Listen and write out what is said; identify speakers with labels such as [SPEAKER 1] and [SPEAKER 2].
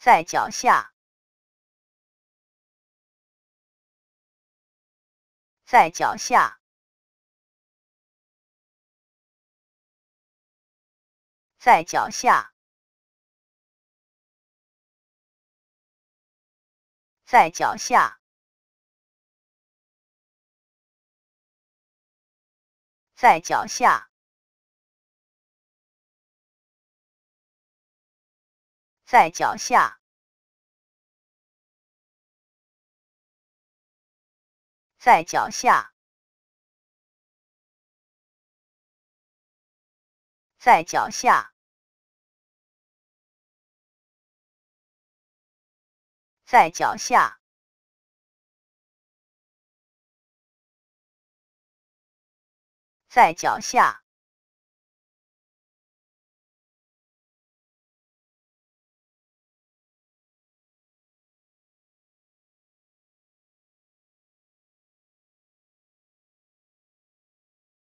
[SPEAKER 1] 在脚下，在脚下，在脚下，在脚下，在脚下。在脚下，在脚下，在脚下，在脚下，在脚下。